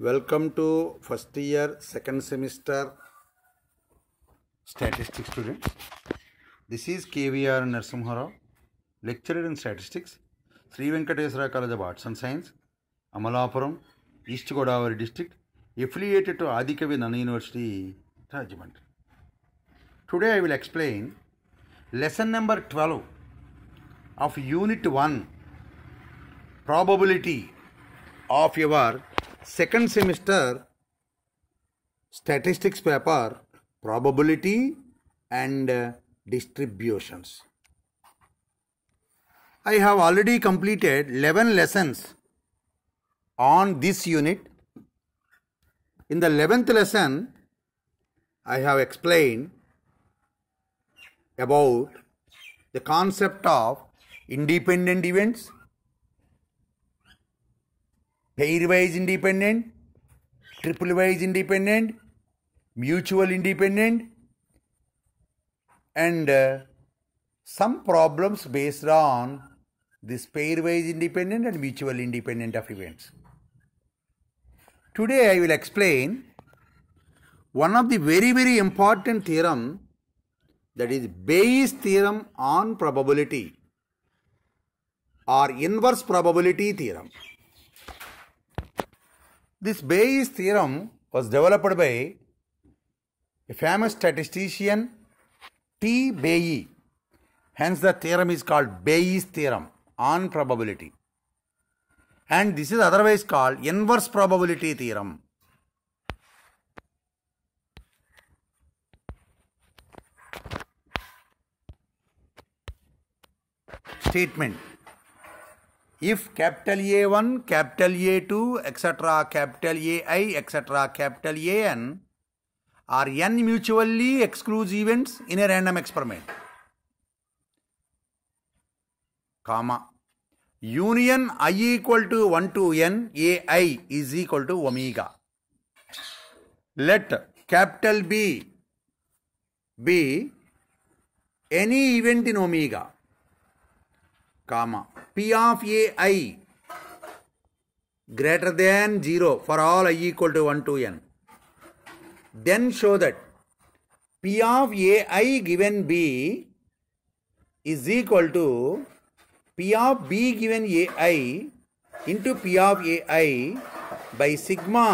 Welcome to first year, second semester statistics students. This is KVR Narsimhara, lecturer in statistics, Sri Venkateswara College of Arts and Science, Amalapuram, East Godavari district, affiliated to Adikavi Nana University, Rajamandri. Today I will explain lesson number 12 of unit 1 probability of your second semester statistics paper probability and uh, distributions. I have already completed 11 lessons on this unit. In the 11th lesson, I have explained about the concept of independent events Pair wise independent, triple wise independent, mutual independent, and uh, some problems based on this pairwise independent and mutual independent of events. Today I will explain one of the very very important theorem that is Bayes theorem on probability or inverse probability theorem. This Bayes theorem was developed by a famous statistician T. Bayes. Hence, the theorem is called Bayes' theorem on probability. And this is otherwise called inverse probability theorem. Statement if capital A1, capital A2, etc., capital AI, etc., capital AN are n mutually exclusive events in a random experiment, comma, union I equal to 1 to n, AI is equal to omega. Let capital B be any event in omega, comma, P of AI greater than 0 for all i equal to 1 to n. Then show that P of AI given B is equal to P of B given AI into P of AI by sigma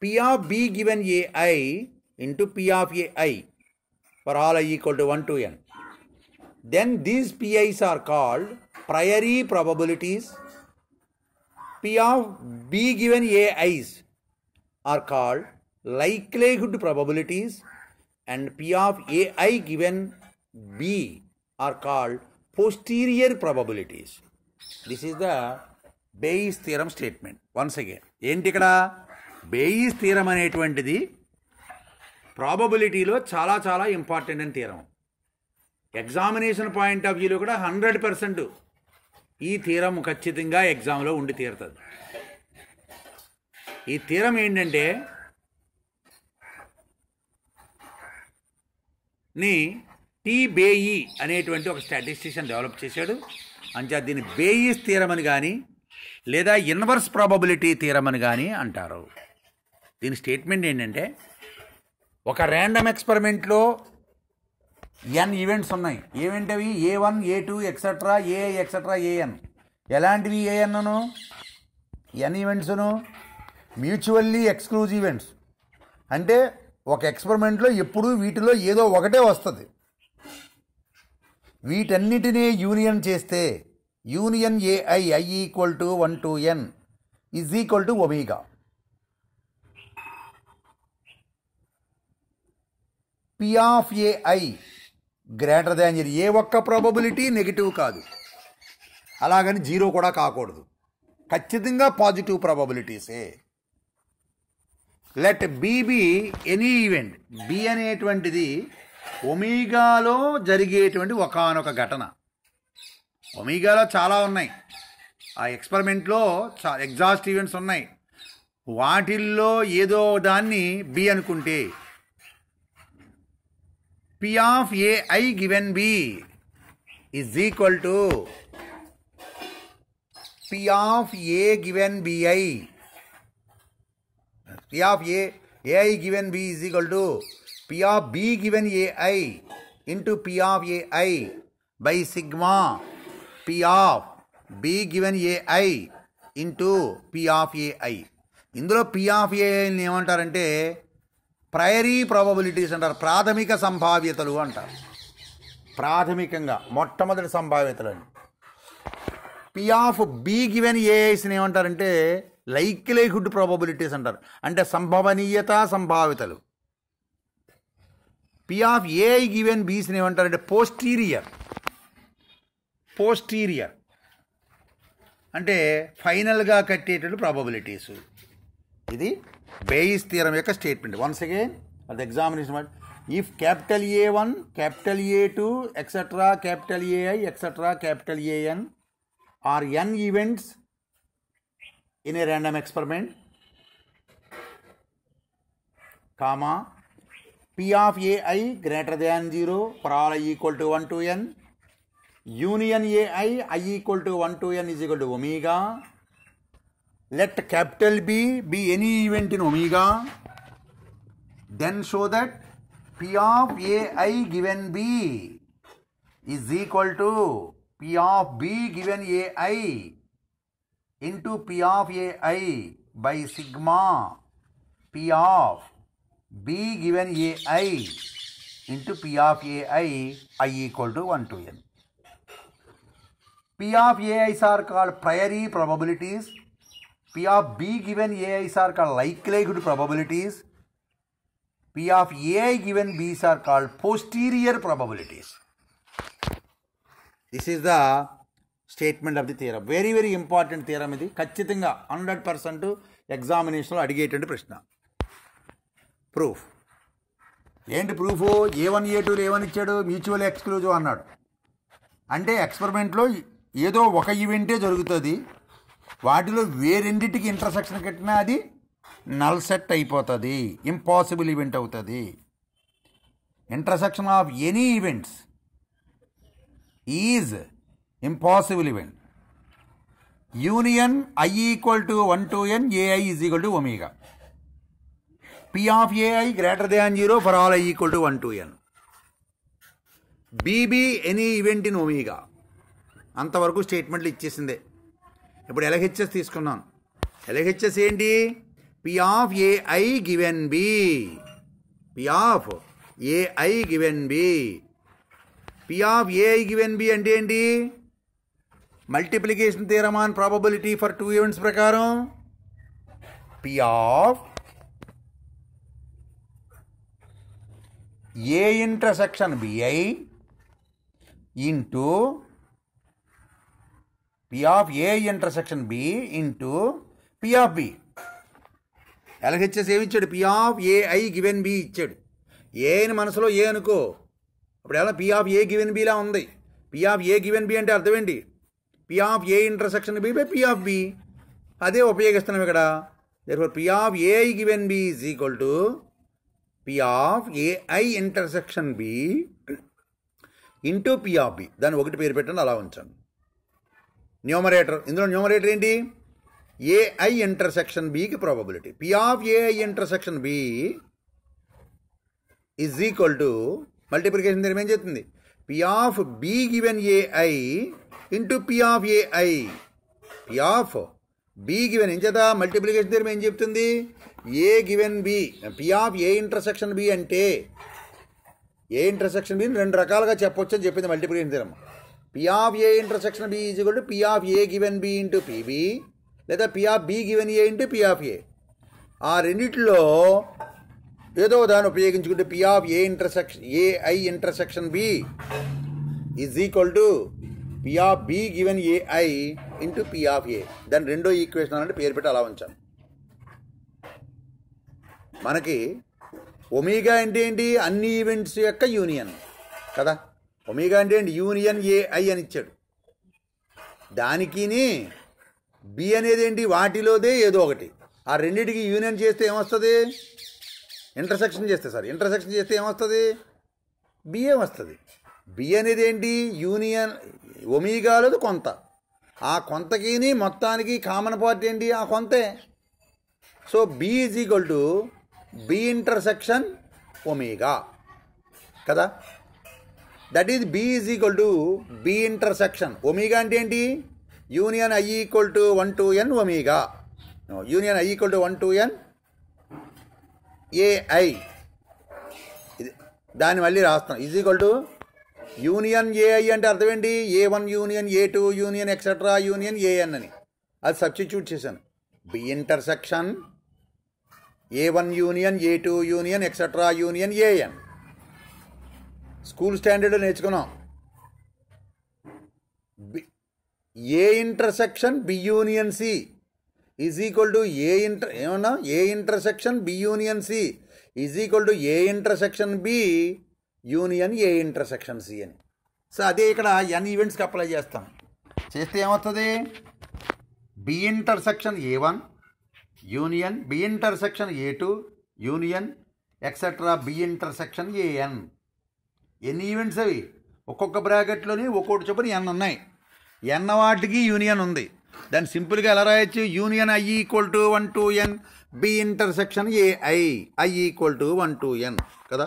P of B given AI into P of AI for all i equal to 1 to n. Then these PIs are called priori probabilities P of B given AIs are called likelihood probabilities and P of AI given B are called posterior probabilities. This is the Bayes theorem statement once again ఏంటి ఇక్కడ Bayes తీరం అనేటువంటిది ప్రాబబిలిటీలో చాలా చాలా important అని తీరం examination point of వ్యూలో కూడా హండ్రెడ్ పర్సెంట్ ఈ తీరం ఖచ్చితంగా ఎగ్జామ్లో ఉండి తీరుతుంది ఈ తీరం ఏంటంటే ని టీబేయి అనేటువంటి ఒక స్టాటిస్టిషియన్ డెవలప్ చేశాడు అంచా దీన్ని తీరం తీరమని కానీ లేదా ఇన్వర్స్ ప్రాబబిలిటీ తీరమని కానీ అంటారు దీని స్టేట్మెంట్ ఏంటంటే ఒక ర్యాండమ్ ఎక్స్పెరిమెంట్లో ఎన్ ఈవెంట్స్ ఉన్నాయి ఏవేంటివి A one A two etcetera A etcetera A N ఎలాంటివి ఏఎన్ను ఎన్ ఈవెంట్స్ను మ్యూచువల్లీ ఎక్స్క్లూజ్ ఈవెంట్స్ అంటే ఒక ఎక్స్పెరిమెంట్లో ఎప్పుడు వీటిలో ఏదో ఒకటే వస్తుంది వీటన్నిటినీ యూనియన్ చేస్తే union AI I equal to one to N is equal to omega P of AI greater than zero ఏ ఒక్క ప్రాబబిలిటీ నెగిటివ్ కాదు అలాగని జీరో కూడా కాకూడదు ఖచ్చితంగా పాజిటివ్ ప్రాబబిలిటీసే let B be any event B అనేటువంటిది ఒమీగాలో జరిగేటువంటి ఒకనొక ఘటన ఒమీగాలో చాలా ఉన్నాయి ఆ ఎక్స్పెరిమెంట్లో చా ఎగ్జాస్ట్ ఈవెంట్స్ ఉన్నాయి వాటిల్లో ఏదో దాన్ని బి అనుకుంటే P of A i given B is equal to P of A given B i. P of A, A i given B is equal to P of B given A i into P of A i by sigma P of B given A i into P of A i. ఇందులో P of ఏని ఏమంటారంటే ప్రయరీ probabilities అంటారు ప్రాథమిక సంభావ్యతలు అంటారు ప్రాథమికంగా మొట్టమొదటి సంభావ్యతలని P of B given ఏఐస్ని ఏమంటారంటే లైక్లీహుడ్ ప్రాబబిలిటీస్ అంటారు అంటే సంభవనీయత సంభావితలు పిఆఫ్ ఏఐ గివెన్ బీస్ని ఏమంటారంటే పోస్టీరియర్ పోస్టీరియర్ అంటే ఫైనల్గా కట్టేటట్టు ప్రాబబిలిటీస్ ఇది బేయిస్ తీరం యొక్క స్టేట్మెంట్ వన్స్ అగైన్ అది examination if capital A one capital A two etcetera capital A I etcetera capital A N are N events in a random experiment comma P of AI greater than zero I equal to one to N union AI I equal to one to N is equal to omega let capital B be any event in omega, then show that P of AI given B is equal to P of B given AI into P of AI by sigma P of B given AI into P of AI I equal to 1 to N. P of AIs are called priori probabilities P P of B given AIs are called likelihood probabilities. P of AI given Bs are called posterior probabilities this is the statement of the theorem very very important theorem ఇది ఖచ్చితంగా hundred percent ఎగ్జామినేషన్లో అడిగేటువంటి ప్రశ్న proof ఏంటి proof A one A two ఏమని ఇచ్చాడు mutual exclusive అన్నాడు అంటే ఎక్స్పెరిమెంట్లో ఏదో ఒక ఈవెంటే జరుగుతుంది వాటిలో వేరెండిటికి ఇంటర్సెక్షన్ కట్టినా అది నల్ సెట్ అయిపోతుంది ఇంపాసిబుల్ ఈవెంట్ అవుతుంది intersection of any events is impossible event union I equal to one to N AI is equal to omega P of AI greater than zero for all I equal to one to N B be any event in omega అంతవరకు స్టేట్మెంట్లు ఇచ్చేసిందే ఇప్పుడు LHS తీసుకున్నాను LHS ఏంటి P of AI given B P of AI given B P of AI given B అంటే ఏంటి multiplication theorem on probability for two events ప్రకారం P of A intersection B I into P of A intersection B into P of B. LHS ఏమి ఇచ్చాడు P of AI given B ఇచ్చాడు ఏని మనసులో A అనుకో అప్పుడు ఎలా పి ఆఫ్ ఏ గివెన్ బిలా ఉంది P of A given B అంటే అర్థమేంటి P of A intersection B by P of B అదే ఉపయోగిస్తున్నాం ఇక్కడ therefore P of AI given B is equal to P of AI intersection B into P of B దాన్ని ఒకటి పేరు పెట్టండి అలా ఉంచండి న్యూమరేటర్ ఇందులో న్యూమరేటర్ ఏంటి ఏఐ ఇంటర్సెక్షన్ బికి probability P of AI intersection B is equal to multiplication ధర్మం ఏం చెప్తుంది P of B given AI into P of A I P of B given ఏం చేత మల్టిప్లికేషన్ ధర్మం ఏం చెప్తుంది A given B P of A intersection B అంటే A intersection B రెండు రకాలుగా చెప్పొచ్చు అని చెప్పింది మల్టిప్లికేషన్ ధర్మం P of A intersection B is equal to P of A given B into P B లేదా P of B given A into P of A ఆ రెండిట్లో ఏదో దాన్ని ఉపయోగించుకుంటే P of A intersection AI intersection B is equal to P of B given AI into P of A దాని రెండో equation అంటే పేరు పెట్టి అలా ఉంచాను మనకి ఒమేగా అంటే ఏంటి అన్ని ఈవెంట్స్ యొక్క యూనియన్ కదా ఒమేగా అంటే యూనియన్ ఏఐ అని ఇచ్చాడు దానికి బి అనేది ఏంటి వాటిలోదే ఏదో ఒకటి ఆ రెండింటికి యూనియన్ చేస్తే ఏమొస్తుంది ఇంటర్సెక్షన్ చేస్తే సార్ ఇంటర్సెక్షన్ చేస్తే ఏమొస్తుంది బి వస్తుంది బి అనేది ఏంటి యూనియన్ ఒమీగాలోది కొంత ఆ కొంతకి మొత్తానికి కామన్ పార్ట్ ఏంటి ఆ కొంతే so B is equal to B intersection omega కదా that is B is equal to B intersection omega అంటే ఏంటి union I equal to one to N omega union I equal to one to N A I దాన్ని మళ్ళీ రాస్తాం is equal to union A I అంటే అర్థం ఏంటి A one union A two union etcetera union A N అని అది సబ్స్టిట్యూట్ చేశాను B intersection A one union A two union etcetera union A N school standard నేర్చుకున్నాం A intersection B union C is equal to A inter ఏమన్నా A intersection B union C is equal to A intersection B union A intersection C అని so అదే ఇక్కడ N ఈవెంట్స్కి apply చేస్తాం చేస్తే ఏమవుతుంది B intersection A one union B intersection A two union etcetera B intersection A N ఎన్ని events అవి ఒక్కొక్క బ్రాకెట్లోని ఒక్కొక్కటి చొప్పున ఎన్ ఉన్నాయి ఎన్న వాటికి యూనియన్ ఉంది దాన్ని సింపుల్గా ఎలా రాయొచ్చు union I equal to one two N B intersection A I I equal to one two N కదా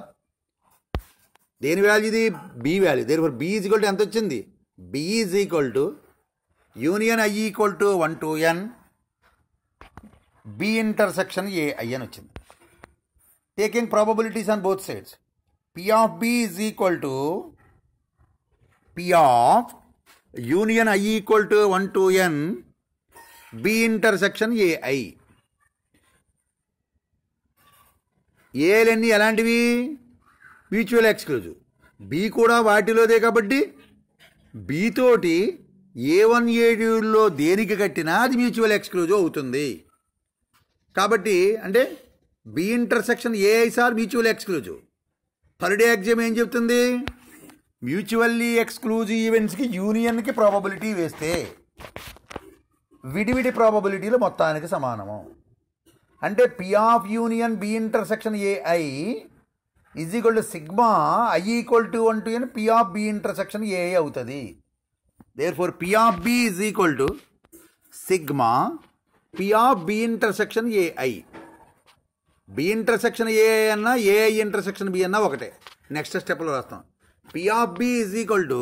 దేని వాల్యూ ఇది బి వాల్యూ దేని for B is equal to ఎంత వచ్చింది B is equal to union I equal to one two N B intersection A I అని వచ్చింది taking probabilities on both sides P of B is equal of union I equal to one to N B N B intersection AI. ఏలన్నీ e ఎలాంటివి mutual exclusive B కూడా వాటిలోదే కాబట్టి B తోటి ఏ one ఏడులో దేనికి కట్టినా అది మ్యూచువల్ ఎక్స్క్లూజివ్ అవుతుంది కాబట్టి అంటే బి ఇంటర్సెక్షన్ ఏఐసార్ మ్యూచువల్ ఎక్స్క్లూజివ్ ఫలిడే ఎగ్జామ్ ఏం చెప్తుంది మ్యూచువల్లీ ఎక్స్క్లూజివ్ ఈవెంట్స్కి యూనియన్కి ప్రాబబిలిటీ వేస్తే విడివిడి ప్రాబబిలిటీలు మొత్తానికి సమానము అంటే P of union B intersection A I is equal to sigma I equal to one to అని P of B intersection A I అవుతుంది therefore P of B is equal to sigma P of B intersection AI B intersection A అన్నా A intersection B అన్నా ఒకటే next స్టెప్లో రాస్తాం P of B is equal to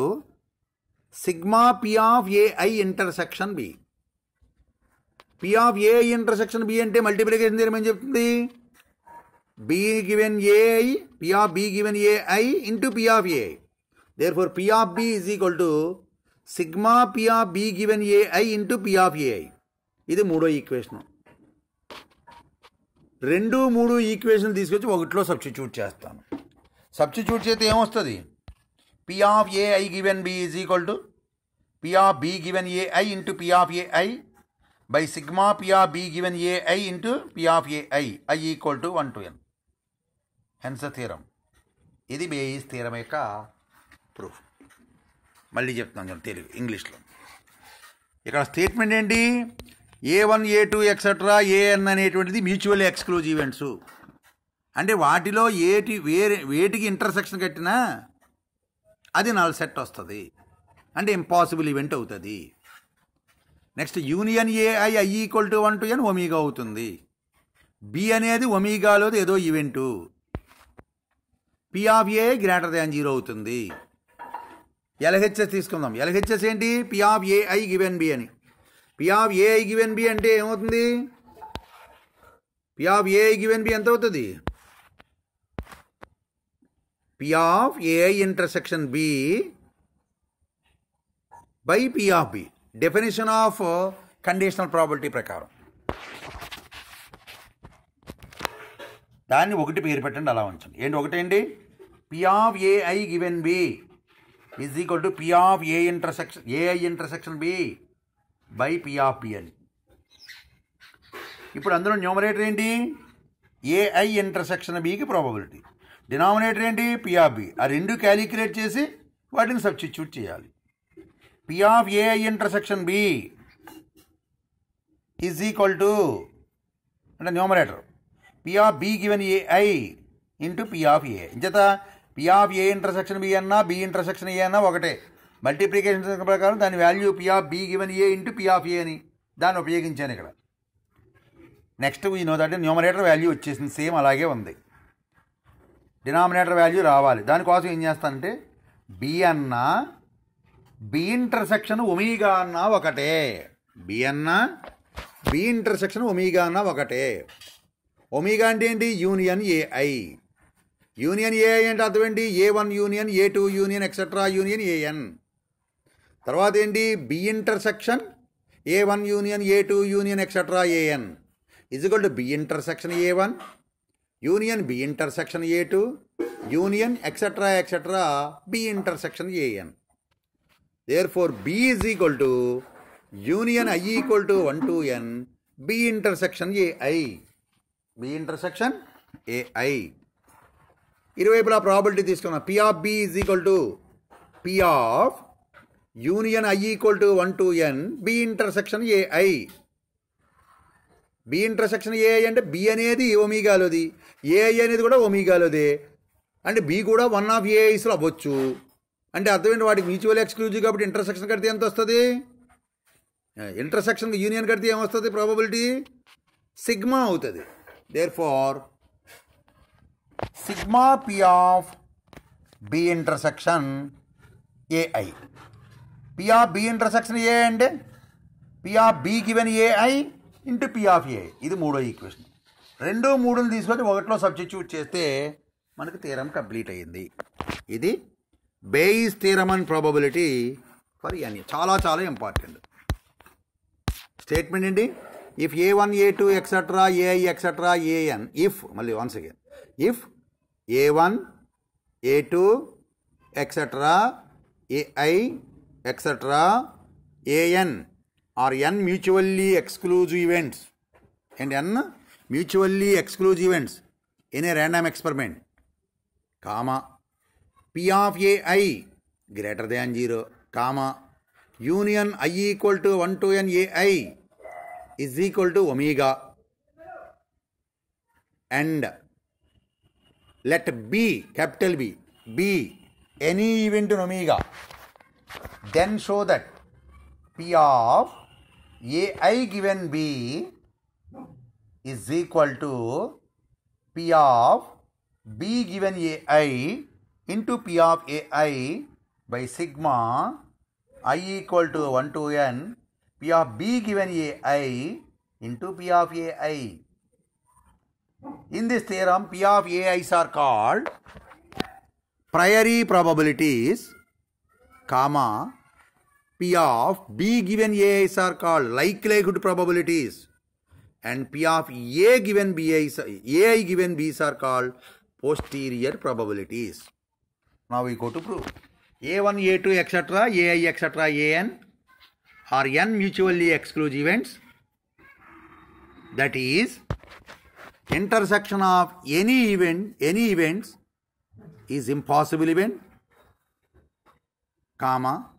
sigma P of AI intersection B P of A intersection B అంటే multiplication theorem ఏం చెప్తుంది B given A i P of B given AI into P of A therefore P of B is equal to sigma P of B given AI into P of A i ఇది మూడో equation రెండు మూడు equation తీసుకొచ్చి ఒకటిలో substitute చేస్తాను substitute చేస్తే ఏమొస్తుంది P of AI given B is equal to P of B given AI into P of A i by sigma P of B given AI into P of A i I equal to one to n hence theorem ఇది Bayes theorem యొక్క proof మళ్ళీ చెప్తున్నాను తెలుగు ఇంగ్లీష్లో ఇక్కడ statement ఏంటి A one A two etcetera A n అనేటువంటిది mutual exclusive events అంటే వాటిలో ఏటి వేరే వేటికి ఇంటర్సెక్షన్ కట్టినా అది నాలుగు సెట్ వస్తుంది అంటే ఇంపాసిబుల్ ఈవెంట్ అవుతుంది next union AI I equal to one to N omega అవుతుంది బి అనేది ఒమీగాలో ఏదో event P of A greater than zero అవుతుంది ఎల్హెచ్ఎస్ తీసుకుందాం ఎల్హెచ్ఎస్ ఏంటి P of AI given B అని P of A given B అంటే ఏమవుతుంది P of A given B ఎంత అవుతుంది P of AI intersection B by P of B definition of conditional probability ప్రకారం దాన్ని ఒకటి పేరు పెట్టండి అలా ఉంచండి ఏంటి ఏంటి P of AI given B is equal to P of A intersection AI intersection B by PRP ఇప్పుడు అందులో న్యూమరేటర్ ఏంటి ఏఐ ఇంటర్సెక్షన్ బీకి ప్రాబబిలిటీ డినామినేటర్ ఏంటి పిఆర్బి ఆ రెండు క్యాలిక్యులేట్ చేసి వాటిని సబ్స్టిట్యూట్ చేయాలి P of A i intersection B is equal to అంటే numerator P of B given AI into P of A ఇంచేత పిఆఫ్ ఏ ఇంటర్సెక్షన్ బి అన్నా బి ఇంటర్సెక్షన్ ఏ అన్నా ఒకటే మల్టిప్లికేషన్ ప్రకారం దాని value P B given A into P of A అని దాన్ని ఉపయోగించాను ఇక్కడ నెక్స్ట్ ఈ నో దాటి న్యూమరేటర్ వాల్యూ వచ్చేసింది సేమ్ అలాగే ఉంది డినామినేటర్ వాల్యూ రావాలి దానికోసం ఏం చేస్తానంటే బి అన్న బి ఇంటర్సెక్షన్ ఒమీగా అన్న ఒకటే బి అన్న బి ఇంటర్సెక్షన్ ఒమీగా అన్న ఒకటే ఒమీగా అంటే ఏంటి యూనియన్ ఏఐ యూనియన్ ఏఐ అంటే అర్థం ఏంటి A one union A two union etcetera union A n తర్వాత ఏంటి B intersection A one union A two union etcetera A n is equal to B intersection A one union B intersection A two union etcetera etcetera B intersection A n therefore B is equal to union I equal to one two N B intersection AI B intersection A i ఇరువైపులా probability తీసుకున్నాం P of B is equal to P of union I equal to one to n B intersection AI B intersection A అంటే B అనేది ఒమీగాలోది AI అనేది కూడా ఒమీగాలోదే అంటే B కూడా one of ఏఐస్లో అవ్వచ్చు అంటే అర్థం ఏంటి వాటికి మ్యూచువల్ ఎక్స్క్లూజివ్ కాబట్టి ఇంటర్సెక్షన్ కడితే ఎంత వస్తుంది ఇంటర్సెక్షన్ యూనియన్ కడితే ఏమొస్తుంది ప్రాబబిలిటీ సిగ్మా అవుతుంది therefore sigma P of B intersection A i P of B intersection A అండి P of B given AI into P A ఇది మూడో ఈక్వేషన్ రెండు మూడుని తీసుకొని ఒకటిలో సబ్స్టిట్యూట్ చేస్తే మనకు తీరం కంప్లీట్ అయ్యింది ఇది బేయిస్ తీరం అండ్ ప్రాబబిలిటీ ఫర్ ఎన్ చాలా చాలా ఇంపార్టెంట్ స్టేట్మెంట్ అండి if A one A two etcetera A i etcetera A n if మళ్ళీ once again if A one A two etcetera A i etc. AN are N mutually exclusive events and N mutually exclusive events in a random experiment, comma, P of AI greater than 0, comma, union I equal to 1 to N AI is equal to omega and let B, capital B, B any event in omega then show that P of AI given B is equal to P of B given AI into P of AI by sigma I equal to 1 to N P of B given AI into P of AI. In this theorem, P of AIs are called priori probabilities, comma, P of B given A is are called likelihood probabilities and P of A given B is A given B is are called posterior probabilities. Now we go to proof. A1, A2, etc., AI, etc., AN are n mutually exclusive events that is intersection of any event any events is impossible event comma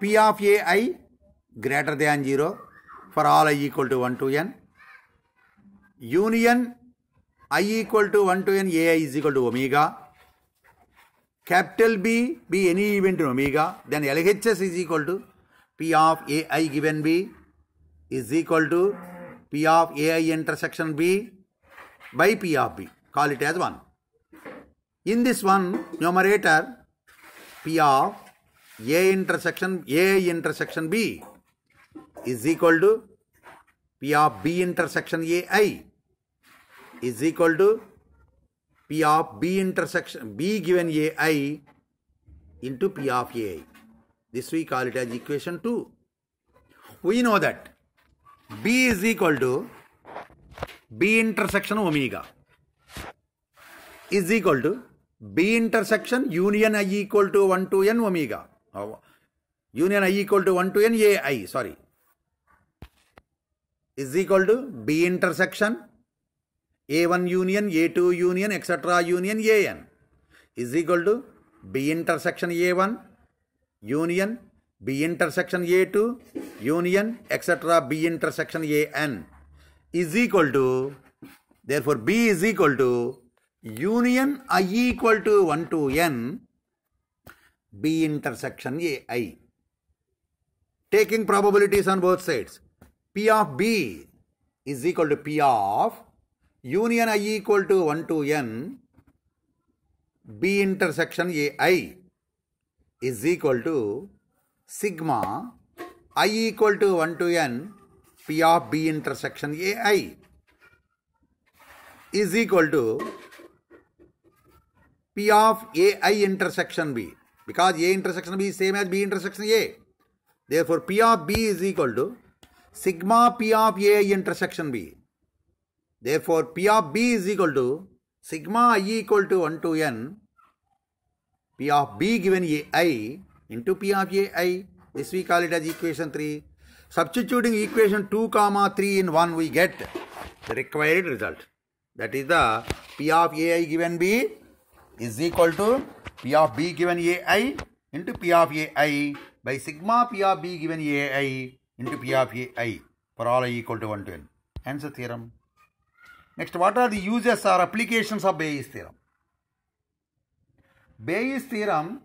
P of AI greater than zero for all I equal to one to N union I equal to one to N AI is equal to omega capital B B any event omega then LHS is equal to P of AI given B is equal to P of AI intersection B by P of B call it as one in this one numerator P of A intersection A intersection B is equal to P of B intersection AI is equal to P of B intersection B given AI into P of AI. This we call it as equation 2. We know that B is equal to B intersection omega is equal to B intersection union I equal to 1 to n omega. union i equal to 1 to n a i sorry is equal to b intersection a1 union a2 union etc union an is equal to b intersection a1 union b intersection a2 union etc b intersection an is equal to therefore b is equal to union i equal to 1 to n B intersection A I. Taking probabilities on both sides. P of B is equal to P of union I equal to one to N B intersection A I is equal to sigma I equal to one to N P of B intersection A I is equal to P of A I intersection B. because A intersection B is same as B intersection A. Therefore, P of B is equal to sigma P of A intersection B. Therefore, P of B is equal to sigma i equal to 1 to n P of B given A i into P of A i. This we call it as equation 3. Substituting equation 2 comma 3 in 1 we get the required result. That is the P of A i given B is equal to P of B given AI into P of AI by sigma P of B given AI into P of AI for all i equal to 1 to n. Hence the theorem. Next, what are the uses or applications of Bayes' theorem? Bayes' theorem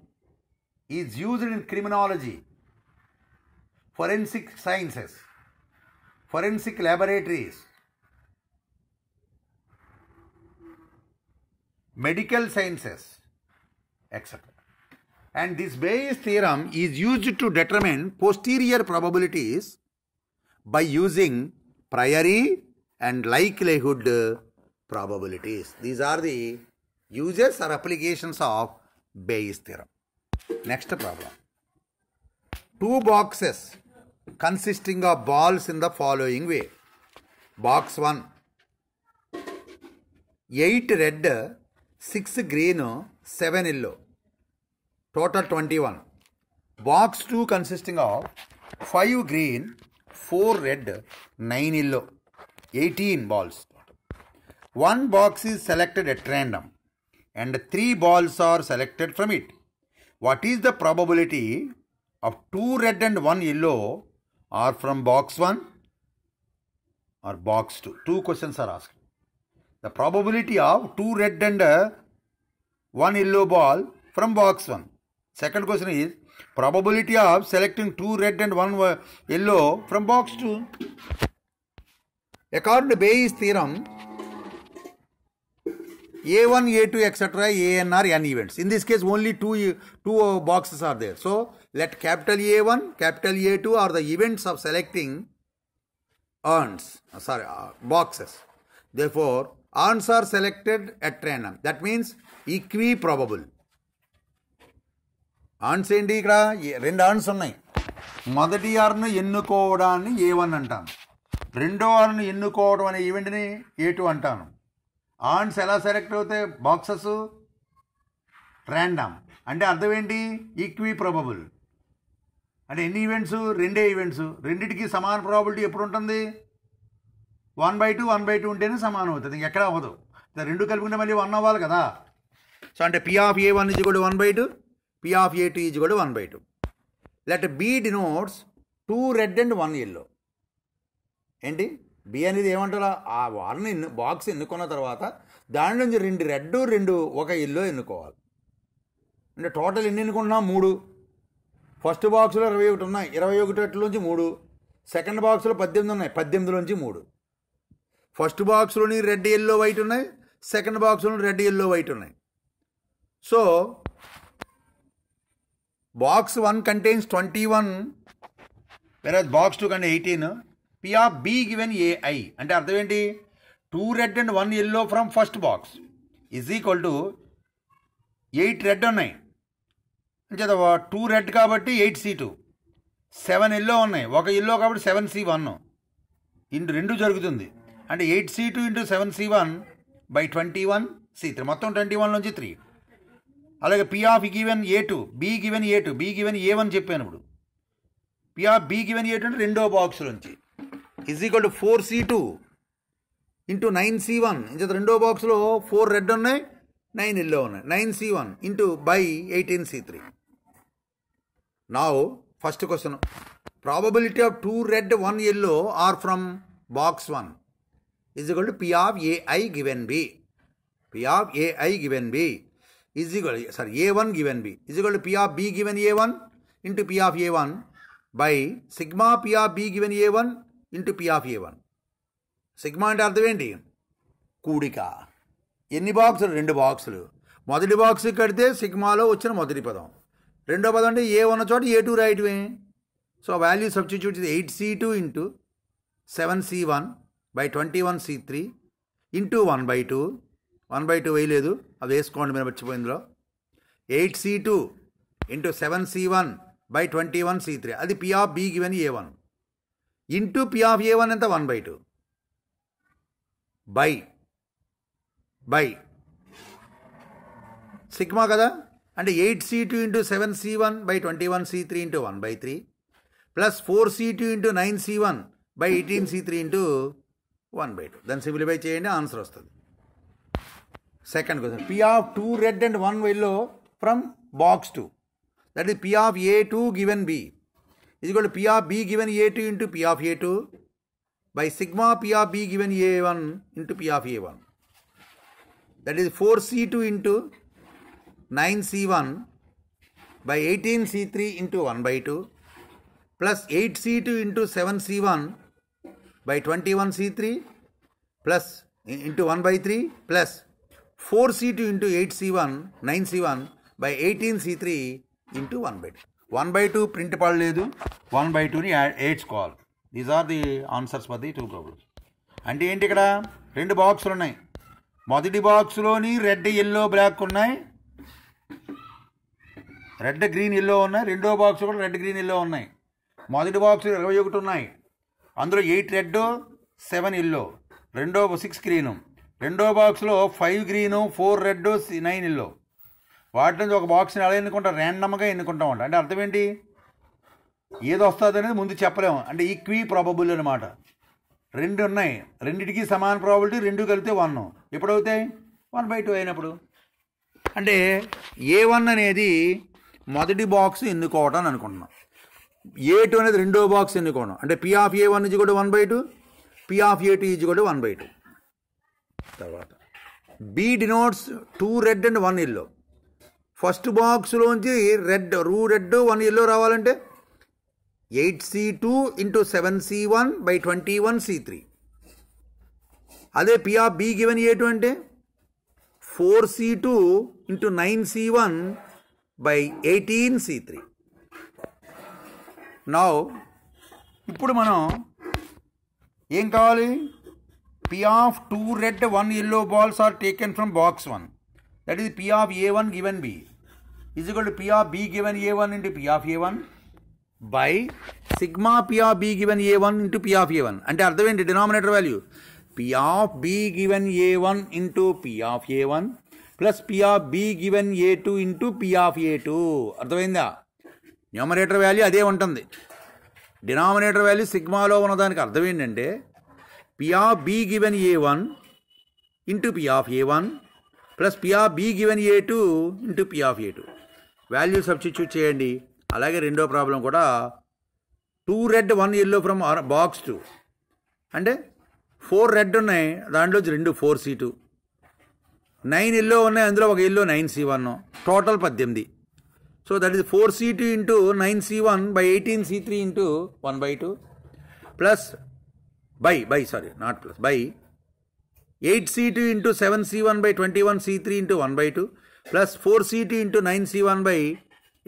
is used in criminology, forensic sciences, forensic laboratories, medical sciences, etc. And this Bayes theorem is used to determine posterior probabilities by using priori and likelihood probabilities. These are the uses or applications of Bayes theorem. Next problem. Two boxes consisting of balls in the following way. Box 1. 8 red, 6 green, 7 yellow. Total 21. Box 2 consisting of 5 green, 4 red, 9 yellow. 18 balls. One box is selected at random and 3 balls are selected from it. What is the probability of 2 red and 1 yellow are from box 1 or box 2? Two questions are asked. The probability of 2 red and one yellow ball from box 1. Second question is probability of selecting two red and one yellow from box 2. According to Bayes' theorem, A1, A2, etc., AN are N events. In this case, only two, two uh, boxes are there. So, let capital A1, capital A2 are the events of selecting urns, uh, sorry, uh, boxes. Therefore, answer selected at random that means equiprobable urns ఏంటి ఇక్కడ రెండు Ann's ఉన్నాయి మొదటి ఆర్ను ఎన్నుకోవడాన్ని ఏ one అంటాను రెండో urn ఎన్నుకోవడం అనే ఈవెంట్ని ఏ టూ అంటాను ఆన్స్ ఎలా సెలెక్ట్ అవుతాయి బాక్సెస్ ర్యాండమ్ అంటే అర్థం ఏంటి ఈక్వీ ప్రాబబుల్ అంటే ఎన్ని ఈవెంట్స్ రెండే ఈవెంట్స్ రెండిటికి సమాన ప్రాబిలిటీ ఎప్పుడు ఉంటుంది one by two one by two ఉంటేనే సమానం అవుతుంది ఎక్కడ అవ్వదు రెండు కలుపుకుంటే మళ్ళీ వన్ అవ్వాలి కదా సో అంటే P of A one is కూడా one by two P of A two is కూడా one by two let B denotes two red and one yellow ఏంటి బి అనేది ఏమంటారు ఆ వార్ని ఎన్ను బాక్స్ ఎన్నుకున్న తర్వాత దాని నుంచి రెండు రెడ్ రెండు ఒక ఎల్లో ఎన్నుకోవాలి అంటే టోటల్ ఎన్ని ఎన్నుకుంటున్నాం మూడు ఫస్ట్ బాక్స్లో ఇరవై ఒకటి ఉన్నాయి ఇరవై ఒకటి నుంచి మూడు సెకండ్ బాక్స్లో పద్దెనిమిది ఉన్నాయి పద్దెనిమిది నుంచి మూడు ఫస్ట్ బాక్స్లోని రెడ్ ఎల్లో వైట్ ఉన్నాయి సెకండ్ బాక్స్లోని రెడ్ ఎల్లో వైట్ ఉన్నాయి so box one contains twenty one versus box two contains eighteen P B given A i అంటే అర్థం ఏంటి two red and one yellow from first box is equal to eight red ఉన్నాయి అంటే two red కాబట్టి eight C two seven yellow ఉన్నాయి ఒక yellow కాబట్టి seven C one ఇంటి రెండు జరుగుతుంది అంటే eight C two into seven C one by twenty one C three మొత్తం ట్వంటీ వన్ నుంచి త్రీ అలాగే P of given A two B given A two B given A one చెప్పాను ఇప్పుడు P of B given A two అంటే రెండో box నుంచి is equal to four C two into nine C one ఇంత రెండో బాక్స్లో four red ఉన్నాయి nine yellow ఉన్నాయి nine C one into by eighteen C three నా first question probability of two red one yellow are from box one is equal to P of AI given B. P of AI given B is equal to, sorry, A1 given B is equal to P of B given A1 into P of A1 by sigma P of B given A1 into P of A1. Sigma and R the Vendi. Kudika. Any box or render box. Modi box you cut this sigma low, which are modi padon. Render padon A1 or A2 right way. So value substitute is 8C2 into 7C1 by twenty one C three into one by two one by two వేయలేదు అది వేసుకోండి మీరు మర్చిపోయిందిలో eight C two into seven C one by twenty one C three అది P of B given A one into P of A one ఎంత one by two by by sigma కదా అంటే eight C two into seven C one by twenty one C three into one by three plus four C two into nine C one by eighteen C three into one by two దాన్ని simplify చేయండి answer వస్తుంది second question P of two red and one yellow from box two that is P of A two given B ఇది కూడా P of B given A two into P of A two by sigma P of B given A one into P of A one that is four C two into nine C one by eighteen C three into one by two plus eight C two into seven C one by by twenty one one three three plus into by 21C3 plus into 1 by 3 plus 4C2 into 8C1, 9C1 by 18C3 into 1 by 2. One by two print పడలేదు one by టూని eights call these are the answers for the two problems అంటే ఏంటి ఇక్కడ రెండు బాక్సులు ఉన్నాయి మొదటి బాక్స్లోని రెడ్ ఎల్లో బ్లాక్ ఉన్నాయి రెడ్ గ్రీన్ ఎల్లో ఉన్నాయి రెండో బాక్స్ కూడా రెడ్ గ్రీన్ ఎల్లో ఉన్నాయి మొదటి బాక్స్ ఇరవై ఒకటి ఉన్నాయి అందులో ఎయిట్ రెడ్ సెవెన్ ఇల్లో రెండో సిక్స్ గ్రీను రెండో బాక్స్లో five green four red nine yellow వాటి నుంచి ఒక బాక్స్ని ఎలా ఎన్నుకుంటాం ర్యాండమ్గా ఎన్నుకుంటాం అంట అంటే అర్థం ఏంటి ఏది వస్తుంది అనేది ముందు చెప్పలేము అంటే ఈక్వీ ప్రాబబుల్ అనమాట రెండు ఉన్నాయి రెండిటికి సమాన ప్రాబిలిటీ రెండు కలిపితే వన్ ఎప్పుడవుతాయి వన్ బై టూ అయినప్పుడు అంటే ఏ వన్ అనేది మొదటి బాక్స్ ఎన్నుకోవటం అనుకుంటున్నాం ఏ టూ అనేది రెండో బాక్స్ ఎన్నుకోవడం అంటే P of A one is కూడా one by two P of A two is కూడా వన్ బై టూ తర్వాత B denotes two red and one yellow first బాక్స్లోంచి రెడ్ రూ రెడ్ వన్ ఎల్లో రావాలంటే eight C two into seven C one by twenty one C three అదే P of B given A two అంటే four C two into nine C one by eighteen C three నా ఇప్పుడు మనం ఏం కావాలి P of two red one yellow balls are taken from box one that is P of A one given B is equal to P of B given A one into P of A one by sigma P of B given A one into P of A one అంటే అర్థం ఏంటి denominator value P of B given A one into P of A one plus P of B given A two into P of A two అర్థమైందా numerator value అదే ఉంటుంది denominator value సిగ్మాలో ఉన్నదానికి అర్థం ఏంటంటే P of B given A one into P of A one plus P of B given A two into P of A two value substitute చేయండి అలాగే రెండో ప్రాబ్లం కూడా two red one yellow from box two అంటే four red ఉన్నాయి దాంట్లో రెండు four C two nine yellow ఉన్నాయి అందులో ఒక yellow nine C one total పద్దెనిమిది so that is four C two into nine C one by eighteen C three into one by two plus by by sorry not plus by eight C two into seven C one by twenty one C three into one by two plus four C two into nine C one by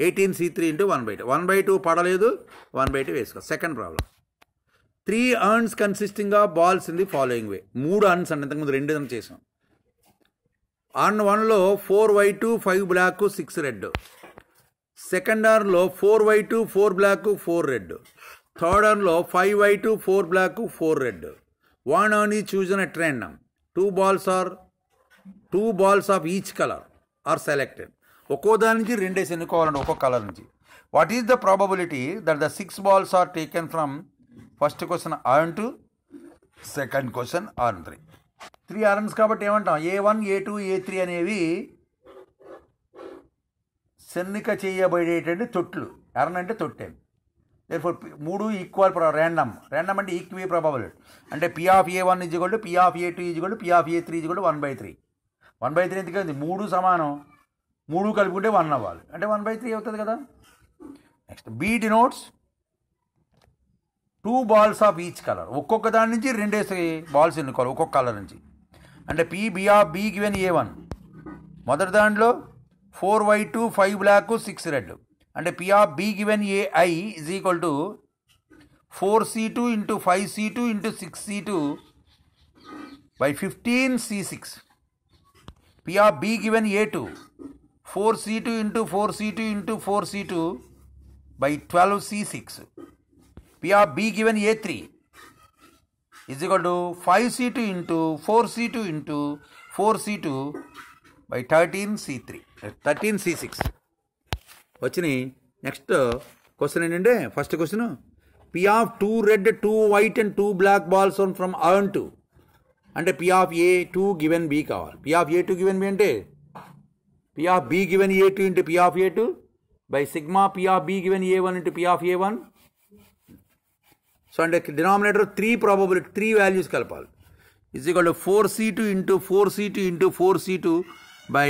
eighteen C three into one by two one by two పడలేదు one by two వేసుకో second problem three urns consisting of balls in the following way మూడు urns అండి ఇంతకుముందు రెండు చేసాం urn వన్లో four white five black six red second ఆర్లో four white four black four red third ఆర్లో five white four black four red one on ఈ చూసిన trend two balls are two balls of each colour are selected ఒక్కో దాని నుంచి రెండేసి ఎన్నుకోవాలండి ఒక్కో కలర్ నుంచి what is the probability that the six balls are taken from first question on to second question on three three urns కాబట్టి ఏమంటాం A one A two A three అనేవి సన్నిక చేయబడేటువంటి తొట్లు ఎర్న్ అంటే ఫోర్ మూడు ఈక్వల్ ప్రభావం ర్యాండమ్ ర్యాండమ్ అంటే ఈక్వీ ప్రభాబుల్ అంటే P of A one is gold P of A two is gold P of A three is gold one by three one by three ఎందుకు ఎందుకంటే మూడు సమానం మూడు కలుపుకుంటే వన్ అవ్వాలి అంటే వన్ బై త్రీ అవుతుంది కదా next B notes two balls of each colour ఒక్కొక్క దాని నుంచి రెండేసి బాల్స్ ఎన్నుకోవాలి ఒక్కొక్క కలర్ నుంచి అంటే P of B given A one మొదటి దాంట్లో 4 Y 2 5 black 6 red and p of b given ai is equal to 4c2 into 5c2 into 6c2 by 15c6 p of b given a2 4c2 into 4c2 into 4c2 by 12c6 p of b given a3 is equal to 5c2 into 4c2 into 4c2 by 13c3 thirteen C six వచ్చినాయి next question ఏంటంటే first question P of two red two white and two black balls on from urn two అంటే P of A two given B కావాలి P of A two given B అంటే P of B given A two into P of A two by sigma P of B given A one into P of A one so అంటే denominator three probability three values కలపాలి is equal to four C two into four C two into four C two by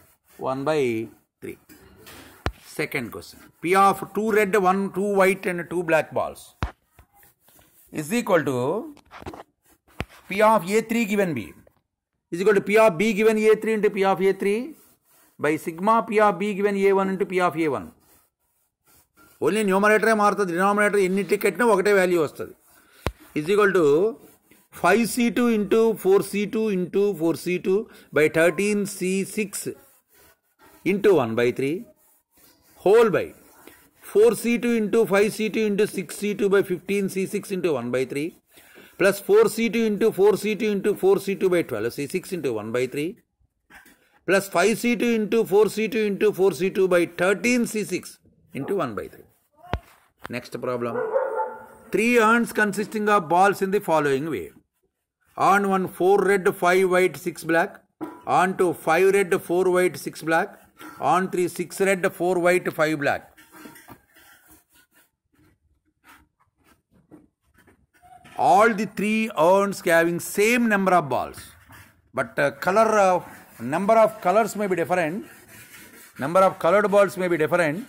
1 by 3. Second question. P of 2 red, 1, 2 white and 2 black balls is equal to P of A3 given B is equal to P of B given A3 into P of A3 by sigma P of B given A1 into P of A1. Only న్యూమరేటరే మారుతుంది denominator ఎన్ని టికెట్నో ఒకటే value వస్తుంది is equal to five C two into four C two into four C two by thirteen C six into 1 by 3 whole by 4C2 into 5C2 into 6C2 by 15C6 into 1 by 3 plus 4C2 into 4C2 into 4C2 by 12C6 into 1 by 3 plus 5C2 into 4C2 into 4C2 by 13C6 into 1 by 3. Next problem. Three urns consisting of balls in the following way. urn one 4 red, 5 white, 6 black. urn two 5 red, 4 white, 6 black. On three six red, four white, five black. All the three urns having same number of balls. But uh, color of, number of colors may be different. Number of colored balls may be different.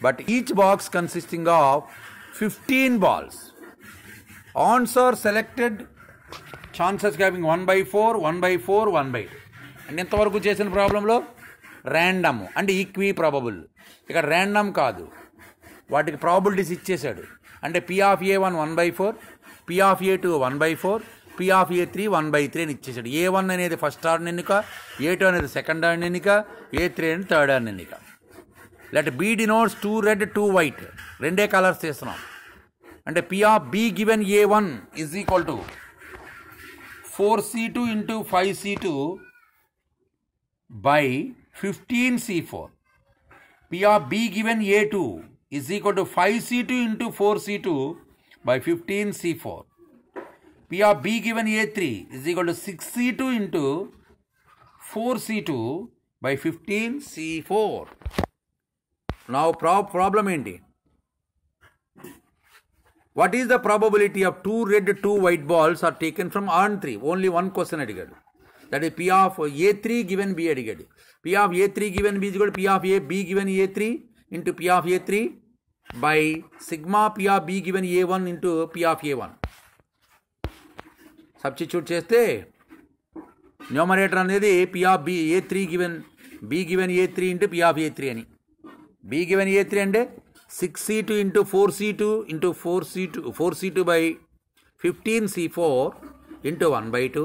But each box consisting of 15 balls. Ons are selected chances having 1 by 4 1 by 4 1 by four and entha అండ్ chesina problem lo random అంటే equiprobable ఇక్కడ random కాదు వాటికి probabilities ఇచ్చేశాడు అంటే P of A one one by four P of A two one by four P of A three one by three అని ఇచ్చేసాడు A one అనేది first order ఎన్నిక ఏ టూ అనేది సెకండ్ ఆర్డర్ ఎన్నిక ఏ త్రీ అనేది third order ఎన్నిక let B denotes two red two white రెండే colours తీస్తున్నాం అంటే P of B given A one is equal to four C two into five C two by 15C4. P of B given A2 is equal to 5C2 into 4C2 by 15C4. P of B given A3 is equal to 6C2 into 4C2 by 15C4. Now problem ending. What is the probability of two red, two white balls are taken from urn 3 Only one question I that ఈ P of A three given B అడిగాడు P of A three given B కూడా P of A B given A three into P of A three by sigma P of B given A one into P of A one substitute చేస్తే numerator అనేది P of B A three given B given A three into P of A three అని B given A three అంటే six C two into four C two into four C two four C two by fifteen C four into one by two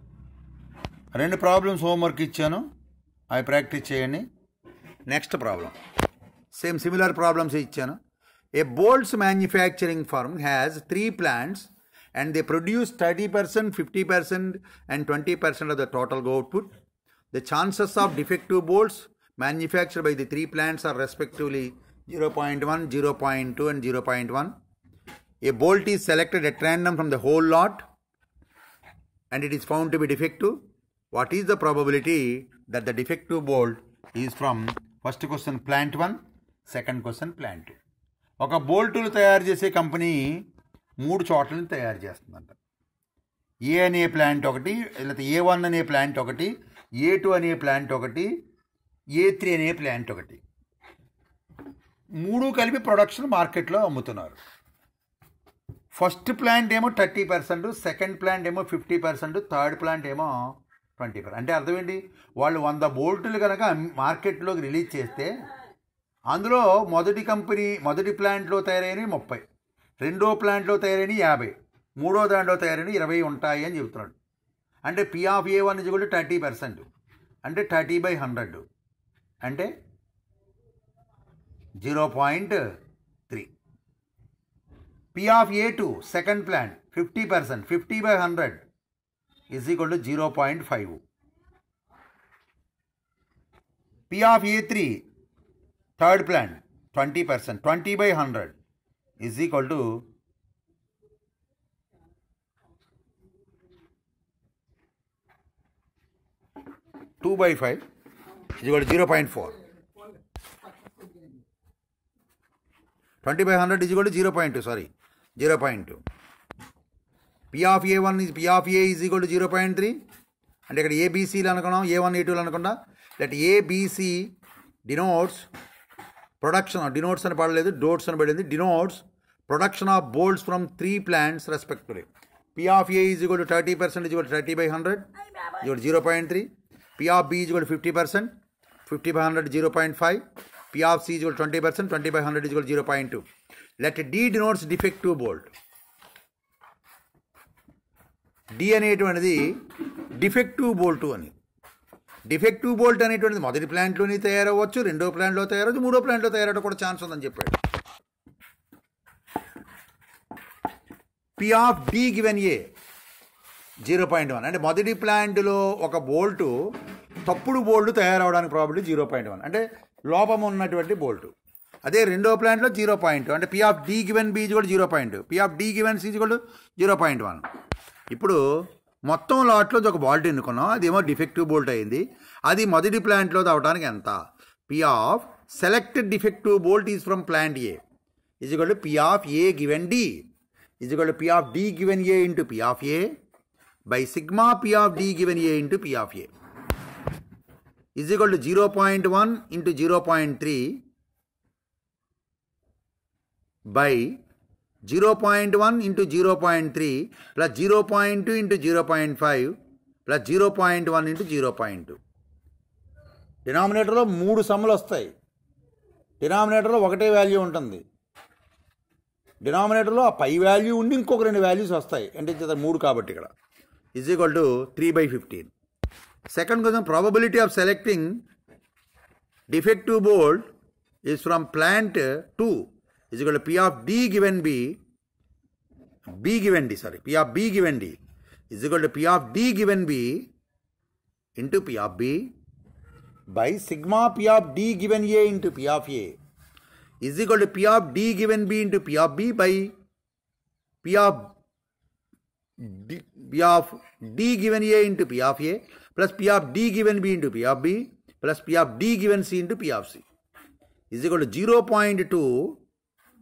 రెండు problems Kitchen. I అవి practice Next problem, same similar similar problems ఇచ్చాను a Bolt's Manufacturing Firm has three plants, and they produce 30%, 50%, and 20% of the total output. The chances of defective bolts manufactured by the three plants are respectively 0.1, 0.2, and 0.1. A bolt is selected at random from the whole lot and it is found to be defective. What is the probability that the defective bolt is from first question plant one second question plant two ఒక బోల్టులు తయారు చేసే company మూడు చోట్లని తయారు చేస్తుందంట ఏ అనే plant ఒకటి లేకపోతే ఏ వన్ అనే ప్లాంట్ ఒకటి ఏ టూ అనే ప్లాంట్ ఒకటి ఏ త్రీ అనే ప్లాంట్ ఒకటి మూడు కలిపి ప్రొడక్షన్ మార్కెట్లో అమ్ముతున్నారు ఫస్ట్ ప్లాంట్ ఏమో థర్టీ పర్సెంట్ సెకండ్ ప్లాంట్ ఏమో ఫిఫ్టీ పర్సెంట్ థర్డ్ ప్లాంట్ ఏమో ట్వంటీ ఫైవ్ అంటే అర్థం ఏంటి వాళ్ళు వంద బోల్టులు కనుక మార్కెట్లోకి రిలీజ్ చేస్తే అందులో మొదటి కంపెనీ మొదటి ప్లాంట్లో తయారైనవి ముప్పై రెండో ప్లాంట్లో తయారైన యాభై మూడో దాంట్లో తయారైనవి ఇరవై ఉంటాయి అని చెబుతున్నాడు అంటే పిఆఫ్ ఏ వన్ కూడా థర్టీ పర్సెంట్ అంటే థర్టీ బై హండ్రెడ్ అంటే zero point three P of A two second plant fifty percent fifty by hundred is equal to zero point five P of A three third plant twenty percent twenty by hundred is equal to two by five is equal zero point four twenty by hundred is equal zero point two sorry zero point two P of A one P of A is equal to zero point three అంటే ఇక్కడ ఏబీసీలు అనుకున్నాం A one A టూలు అనుకున్నా that ABC denotes production denotes అని పడలేదు dots అని పడింది denotes production of bolts from three plants respectively P of A is equal to thirty percent is thirty by hundred is zero point three P of B is fifty percent fifty by hundred zero point five P of C is twenty percent twenty by hundred is zero point two let D denotes defective bolt D అనేటువంటిది defective bolt అని defective bolt అనేటువంటిది మొదటి ప్లాంట్లోని తయారవ్వచ్చు రెండో ప్లాంట్లో తయారవచ్చు మూడో ప్లాంట్లో తయారవడం కూడా chance ఉందని చెప్పాడు P of D given A zero point one అంటే మొదటి ప్లాంట్లో ఒక బోల్టు తప్పుడు బోల్ట్ తయారవడానికి ప్రాబిలిటీ జీరో పాయింట్ వన్ అంటే లోపం ఉన్నటువంటి బోల్టు అదే రెండో ప్లాంట్లో జీరో పాయింట్ అంటే P of D given B is కూడా zero point P of D given C is కూడా జీరో పాయింట్ వన్ ఇప్పుడు మొత్తం లాట్లో ఒక బాల్ట్ ఎన్నుకున్నాం అదేమో డిఫెక్టివ్ బోల్ట్ అయింది అది మొదటి ప్లాంట్లో అవడానికి ఎంత P of selected defective bolt is from plant A is P of A given D is P of D given A into P of A by sigma P of D given A into P of A is zero point one into zero point three by zero point one into zero point three plus zero point two into zero point five plus zero point one into zero point two డినామినేటర్లో మూడు సమ్ములు వస్తాయి డినామినేటర్లో ఒకటే value ఉంటుంది డినామినేటర్లో ఆ పై value ఉండి ఇంకొక రెండు వాల్యూస్ వస్తాయి అంటే చేత మూడు కాబట్టి ఇక్కడ is equal to three by fifteen second question probability of selecting defective bolt is from plant two is equal to P of D given B, B given D, sorry, P of B given D is equal to P of D given B into P of B by sigma P of D given A into P of A is equal to P of D given B into P of B by P of D, P of D given A into P of A plus P of D given B into P of B plus P of D given C into P of C is equal to 0.2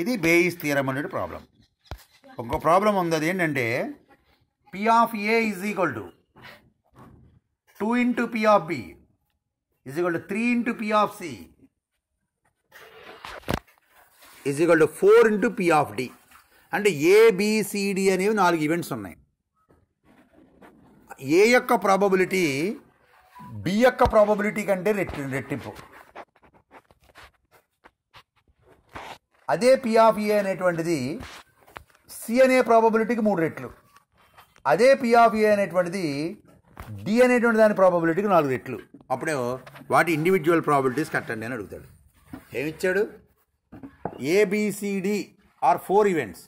ఇది Bayes theorem అనేది problem ఇంకో problem ఉంది అది ఏంటంటే P of A is equal to two into P of B is equal to three into P of C is equal to four into P of D అంటే ABCD అనేవి నాలుగు events ఉన్నాయి ఏ యొక్క probability B యొక్క probability కంటే రెట్టి రెట్టింపు అదే P of ఏ అనేటువంటిది సి అనే ప్రాబబిలిటీకి మూడు రెట్లు అదే పి ఆఫ్ ఏ అనేటువంటిది డి అనేటువంటి దాని ప్రాబబిలిటీకి నాలుగు రెట్లు అప్పుడే వాటి ఇండివిజువల్ ప్రాబిలిటీస్ కట్టండి అని అడుగుతాడు ఏమిచ్చాడు ABCD are four events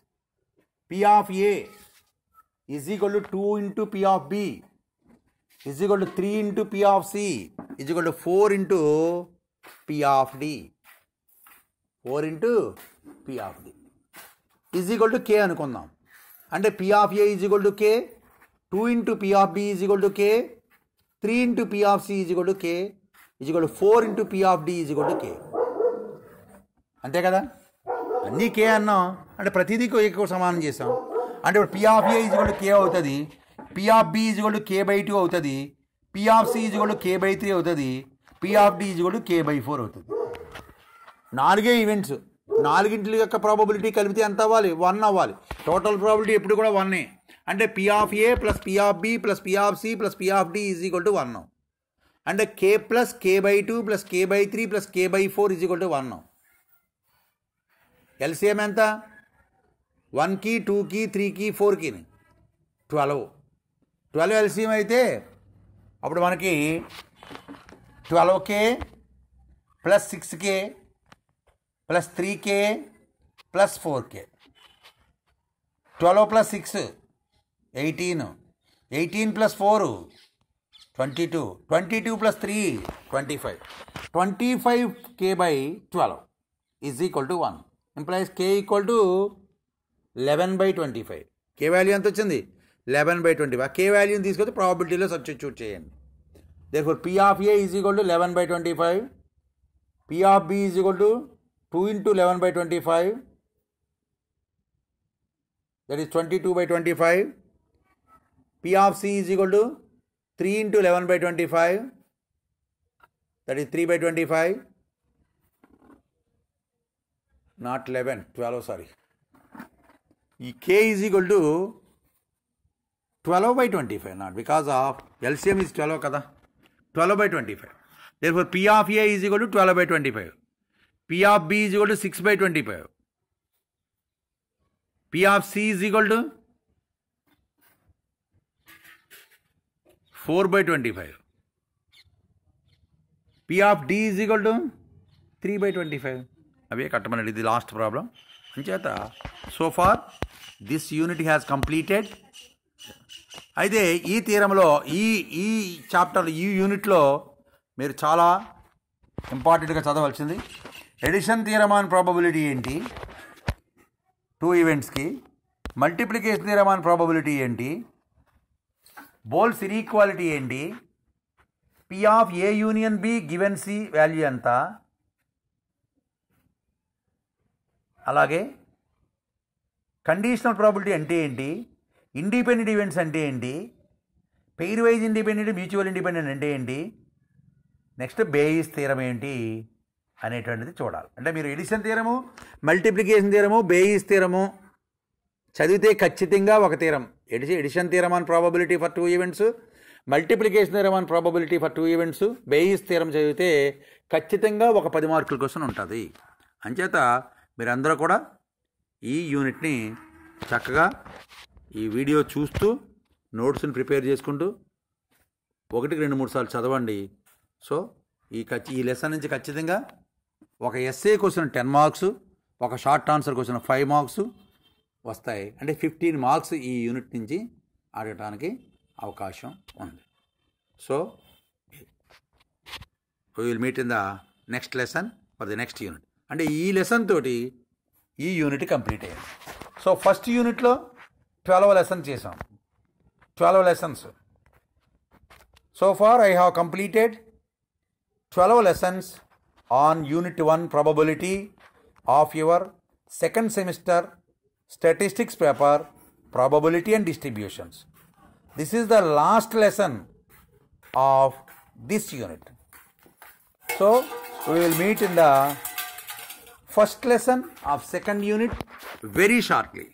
P of A equal to two into P of B is equal to three into P of C is equal to four into P of D four into P of D is equal to K అనుకుందాం అంటే P of A is to K two into P of B is equal to K three into P of C is to K is equal to four into P of D is equal to K అంతే కదా అన్నీ కే అన్నాం అంటే ప్రతిదీ ఎక్కువ సమానం చేసాం అంటే ఇప్పుడు P of A is to K అవుతుంది P of B is equal to K by two అవుతుంది P of C is to K by three అవుతుంది P of D is equal to K by four అవుతుంది నాలుగే events నాలుగింటి యొక్క probability కలిపితే ఎంత అవ్వాలి వన్ అవ్వాలి టోటల్ ప్రాబిలిటీ ఎప్పుడు కూడా వన్నే అంటే P of A plus P of B plus P of C plus P of D is equal to one అంటే K plus K by two plus K by three plus K by four is equal to one LCM ఎంత వన్కి టూకి త్రీకి ఫోర్కి twelve twelve LCM అయితే అప్పుడు మనకి twelve k plus six k plus three k plus four k twelve plus six eighteen eighteen plus four twenty two twenty two plus three twenty five twenty five k by twelve is equal to one implies k equal to eleven by twenty five k value ఎంత వచ్చింది eleven by twenty five k వాల్యూని తీసుకొచ్చి ప్రాబిలిటీలో substitute చేయండి therefore P A is equal to eleven by twenty five P B is equal to 2 into 11 by 25 that is 22 by 25 p of c is equal to 3 into 11 by 25 that is 3 by 25 not 11 12 sorry ఈ k is equal to 12 by 25 not because of LCM is 12 కదా 12 by 25 therefore p of a is equal to 12 by 25 of B is equal to six by twenty five P of C is equal to four by twenty five P of D is equal to three by twenty five అవే కట్టమని ఇది last problem చేత so far this unit has completed అయితే ఈ తీరంలో ఈ ఈ chapter ఈ యూనిట్లో మీరు చాలా ఇంపార్టెంట్గా చదవాల్సింది ఎడిషన్ థీరమ్ ఆన్ ప్రాబబిలిటీ ఏంటి టూ ఈవెంట్స్కి మల్టిప్లికేషన్ థీరమ్ ఆన్ ప్రాబబిలిటీ ఏంటి బోల్స్ ఇన్ఈక్వాలిటీ ఏంటి P of A union B given C value ఎంత అలాగే కండిషనల్ ప్రాబిలిటీ అంటే ఏంటి ఇండిపెండెంట్ ఈవెంట్స్ అంటే ఏంటి pairwise independent mutual independent అంటే ఏంటి నెక్స్ట్ బేయిస్ తీరం ఏంటి అనేటువంటిది చూడాలి అంటే మీరు ఎడిషన్ తీరము మల్టిప్లికేషన్ తీరము బేయిస్ తీరము చదివితే ఖచ్చితంగా ఒక తీరం ఎడిషన్ ఎడిషన్ తీరం అని probability for two events multiplication theorem అని probability for two events Bayes theorem చదివితే ఖచ్చితంగా ఒక పది మార్కుల కోసం ఉంటుంది అంచేత మీరందరూ కూడా ఈ యూనిట్ని చక్కగా ఈ వీడియో చూస్తూ నోట్స్ని ప్రిపేర్ చేసుకుంటూ ఒకటికి రెండు మూడు సార్లు చదవండి సో ఈ ఖచ్చి ఈ లెసన్ నుంచి ఖచ్చితంగా ఒక ఎస్ఏ వచ్చిన టెన్ మార్క్స్ ఒక షార్ట్ ఆన్సర్ వచ్చిన ఫైవ్ మార్క్స్ వస్తాయి అంటే ఫిఫ్టీన్ మార్క్స్ ఈ యూనిట్ నుంచి అడగటానికి అవకాశం ఉంది so we will meet in the next lesson for the next unit అంటే ఈ లెసన్ తోటి ఈ యూనిట్ కంప్లీట్ అయ్యింది సో ఫస్ట్ యూనిట్లో ట్వెల్వ్ లెసన్ చేసాం twelve lessons so far I have completed twelve lessons on unit 1 probability of your second semester statistics paper probability and distributions. This is the last lesson of this unit. So, we will meet in the first lesson of second unit very shortly.